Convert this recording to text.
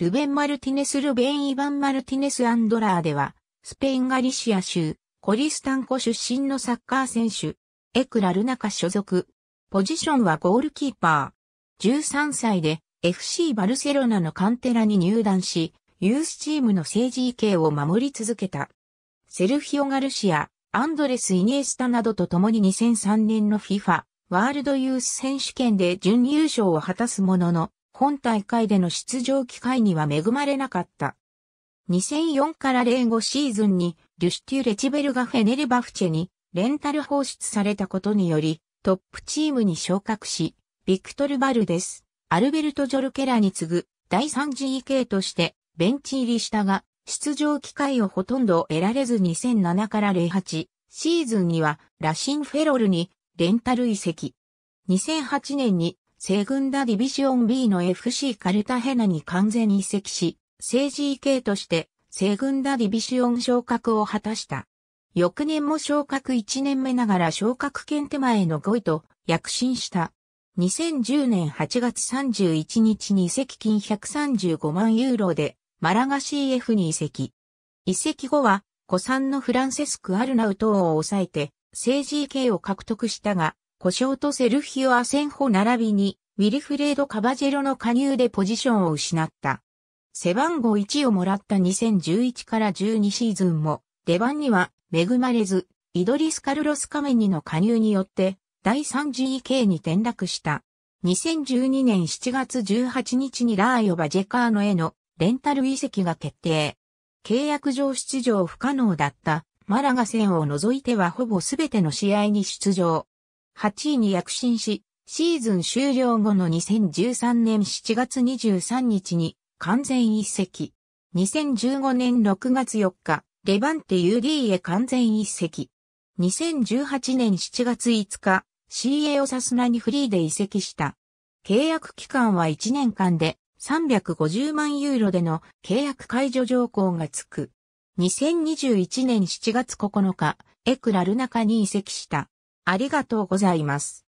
ルベン・マルティネス・ルベン・イヴァン・マルティネス・アンドラーでは、スペイン・ガリシア州、コリスタンコ出身のサッカー選手、エクラ・ルナカ所属。ポジションはゴールキーパー。13歳で FC バルセロナのカンテラに入団し、ユースチームの政治意見を守り続けた。セルフィオ・ガルシア、アンドレス・イニエスタなどと共に2003年の FIFA ワールドユース選手権で準優勝を果たすものの、本大会での出場機会には恵まれなかった。2004から05シーズンに、リュシュティ・レチベルがフェネルバフチェに、レンタル放出されたことにより、トップチームに昇格し、ビクトル・バルデス、アルベルト・ジョルケラに次ぐ、第 3GK として、ベンチ入りしたが、出場機会をほとんど得られず2007から08シーズンにはラシン・フェロルにレンタル移籍。2008年にセグンダディビシオン B の FC カルタヘナに完全移籍し、政治 k としてセグンダディビシオン昇格を果たした。翌年も昇格1年目ながら昇格圏手前の5位と躍進した。2010年8月31日に移籍金135万ユーロでマラガ CF に移籍。移籍後は、古参のフランセスク・アルナウトを抑えて、政治 k を獲得したが、故障とセルヒオ・アセンホ並びに、ウィルフレード・カバジェロの加入でポジションを失った。背番号1をもらった2011から12シーズンも、出番には恵まれず、イドリス・カルロス・カメニの加入によって、第 3GK に転落した。2012年7月18日にラーヨ・バジェカーノへのレンタル移籍が決定。契約上出場不可能だったマラガ戦を除いてはほぼすべての試合に出場。8位に躍進し、シーズン終了後の2013年7月23日に完全移籍。2015年6月4日、レバンテ UD へ完全移籍。2018年7月5日、CA をサスナにフリーで移籍した。契約期間は1年間で350万ユーロでの契約解除条項がつく。2021年7月9日、エクラルナカに移籍した。ありがとうございます。